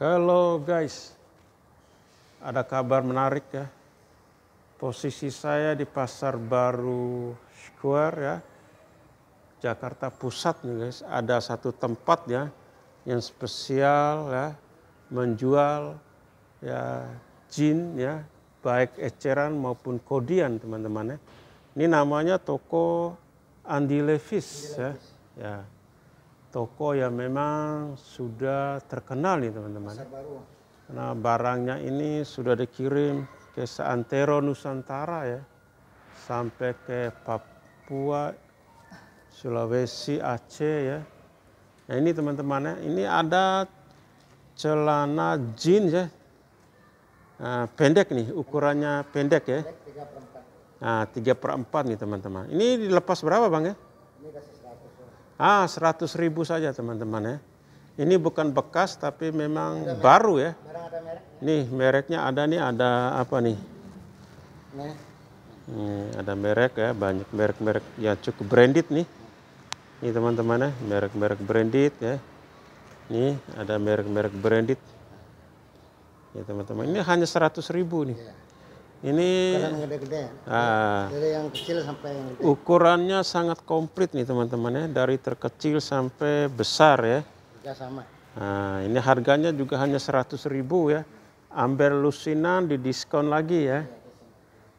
Halo guys, ada kabar menarik ya. Posisi saya di Pasar Baru Square ya, Jakarta Pusat nih guys. Ada satu tempat ya yang spesial ya menjual ya jin ya baik eceran maupun kodian teman-teman ya. Ini namanya toko Andi Levis, ya. ya toko yang memang sudah terkenal nih teman-teman. Karena barangnya ini sudah dikirim ke seantero Nusantara ya, sampai ke Papua, Sulawesi, Aceh ya. Nah ini teman-teman ya, ini ada celana jeans ya, nah, pendek nih, ukurannya pendek ya. Nah, 3 per 4 nih teman-teman. Ini dilepas berapa bang ya? Ah, 100 ribu saja teman-teman ya. Ini bukan bekas tapi memang ada baru ya. merek. ya. Merek. Nih mereknya ada nih, ada apa nih? Merek. Nih, ada merek ya, banyak merek-merek yang cukup branded nih. Nih teman-teman ya, merek-merek branded ya. Nih ada merek-merek branded. Ya teman-teman, ini hanya 100 ribu nih. Yeah. Ini gede -gede. Ah, yang kecil sampai yang gede. Ukurannya sangat komplit nih teman-teman ya, dari terkecil sampai besar ya. Juga ya, sama. Nah, ini harganya juga hanya seratus ribu ya. Amber lusinan didiskon lagi ya.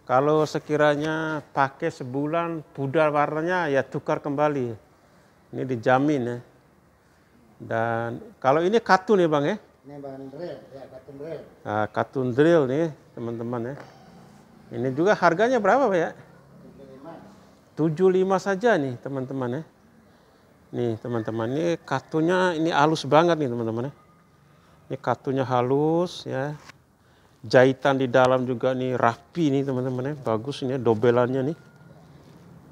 Kalau sekiranya pakai sebulan pudar warnanya ya tukar kembali. Ini dijamin ya. Dan kalau ini katun ya Bang ya? Ini bahan drill, ya katun drill. Nah, katun drill nih teman-teman ya. Ini juga harganya berapa Pak ya? 75 saja nih teman-teman ya. Nih teman-teman, ini kartunya ini halus banget nih teman-teman ya. Ini kartunya halus ya. Jahitan di dalam juga nih rapi nih teman-teman ya. Bagus ini ya, dobelannya nih.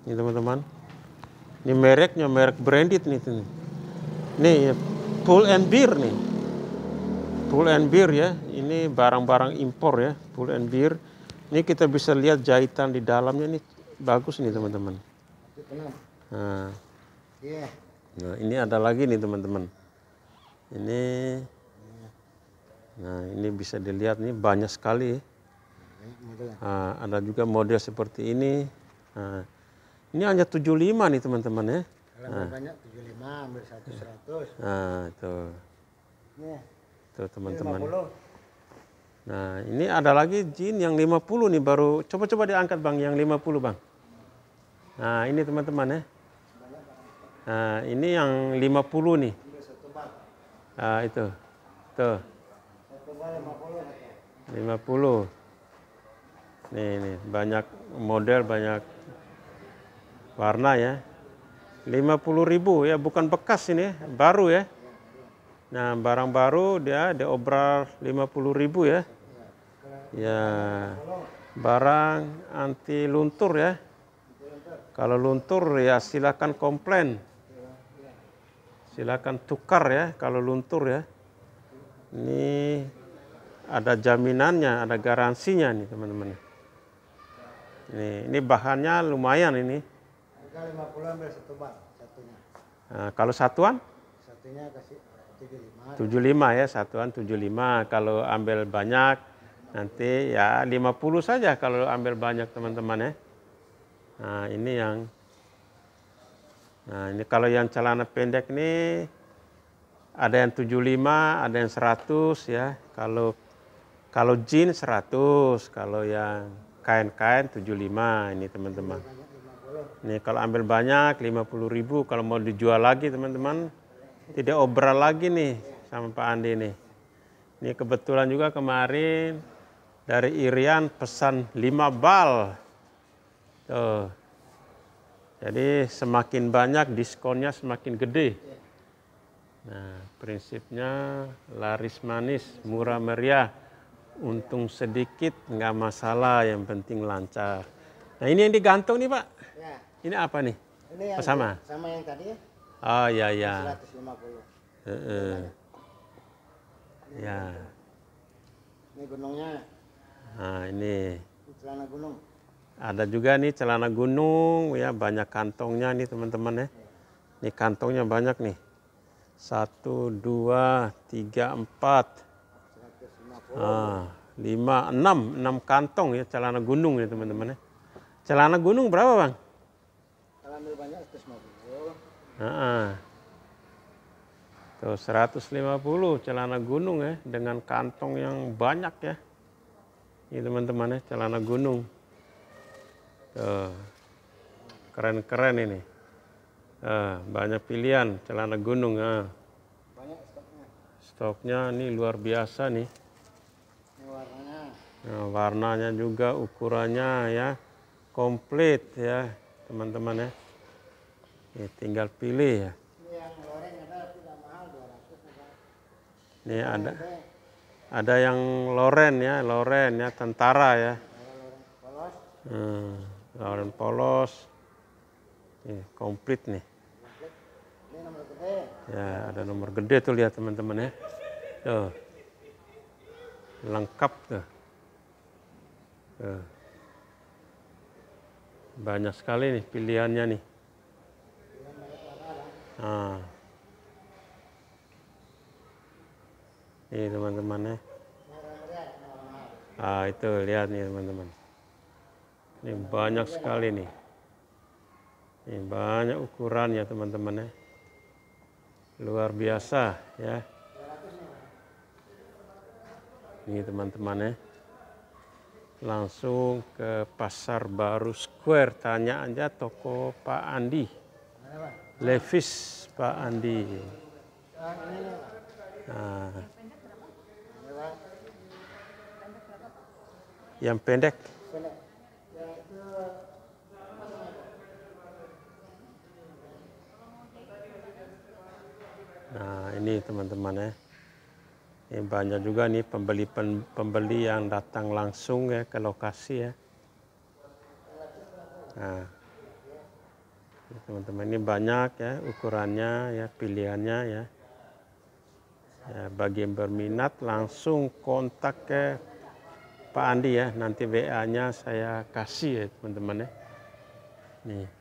Nih teman-teman. Ini mereknya merek branded nih. Nih, ya, nih Pull and Beer nih. Pull and Beer ya. Ini barang-barang impor ya. Pull and Beer ini kita bisa lihat jahitan di dalamnya ini bagus nih teman-teman. Nah. nah ini ada lagi nih teman-teman. Ini, nah ini bisa dilihat nih banyak sekali. Nah, ada juga model seperti ini. Nah, ini hanya 75 nih teman-teman ya. nah. banyak 75, ambil 100, Nah, itu. Iya. Tuh teman-teman. Nah, ini ada lagi jin yang 50 nih baru coba-coba diangkat Bang yang 50, Bang. Nah, ini teman-teman ya. Nah, ini yang 50 nih. Nah, itu. Tuh. 50. Nih, nih, banyak model, banyak warna ya. 50 ribu ya, bukan bekas ini, ya, baru ya. Nah, barang baru dia diobral 50 ribu ya. Ya, barang anti luntur ya. Kalau luntur ya silakan komplain. Silakan tukar ya kalau luntur ya. Ini ada jaminannya, ada garansinya nih teman-teman. Ini, ini bahannya lumayan ini. Harga 50 ambil satu satunya. Nah, kalau satuan? Satunya kasih 75. 75 ya, satuan 75. Kalau ambil banyak Nanti ya 50 saja kalau ambil banyak teman-teman ya. Nah ini yang Nah ini kalau yang celana pendek ini ada yang 75, ada yang 100 ya. Kalau kalau jeans 100, kalau yang kain-kain 75 ini teman-teman. Ini kalau ambil banyak 50 ribu, kalau mau dijual lagi teman-teman, tidak obral lagi nih sama Pak Andi nih. Ini kebetulan juga kemarin dari Irian pesan 5 bal. Tuh. Jadi semakin banyak diskonnya semakin gede. Nah, prinsipnya laris manis, murah meriah, untung sedikit nggak masalah, yang penting lancar. Nah ini yang digantung nih Pak. Ya. Ini apa nih? Ini yang oh, sama. Sama yang tadi ya. Oh iya, iya. ya ya. 150. Uh -uh. Ya. Ini gunungnya Nah, ini celana gunung. Ada juga nih celana gunung ya, banyak kantongnya nih teman-teman ya. Nih kantongnya banyak nih. Satu, dua, tiga, empat, ah, lima, enam, enam kantong ya celana gunung ya teman-teman ya. Celana gunung berapa bang? Kalau 150. Ah, Tuh 150 celana gunung ya dengan kantong yang banyak ya. Ini teman temannya celana gunung. Eh, keren-keren ini. Eh, banyak pilihan celana gunung. Nah. Banyak stoknya. Stoknya ini luar biasa nih. Ini warnanya. Nah, warnanya juga, ukurannya ya. Komplit ya, teman-teman ya. Ini Tinggal pilih ya. Ini ada ada yang loren ya loren ya tentara ya hmm, loren polos nih, komplit nih ya ada nomor gede tuh lihat teman-teman ya tuh lengkap tuh. tuh. Banyak sekali nih pilihannya nih. Nah. nih iya, teman-teman ya ah itu lihat nih teman-teman ini banyak sekali nih ini banyak ukuran ya teman-teman ya luar biasa ya ini teman-teman ya langsung ke pasar baru square tanya aja toko Pak Andi Levis Pak Andi nah yang pendek. Nah, ini teman-teman ya. Ini banyak juga nih pembeli pembeli yang datang langsung ya ke lokasi ya. Nah, teman-teman ini banyak ya ukurannya ya pilihannya ya. ya bagi yang berminat langsung kontak ke Pak Andi ya, nanti WA-nya saya kasih ya teman-teman ya. Nih.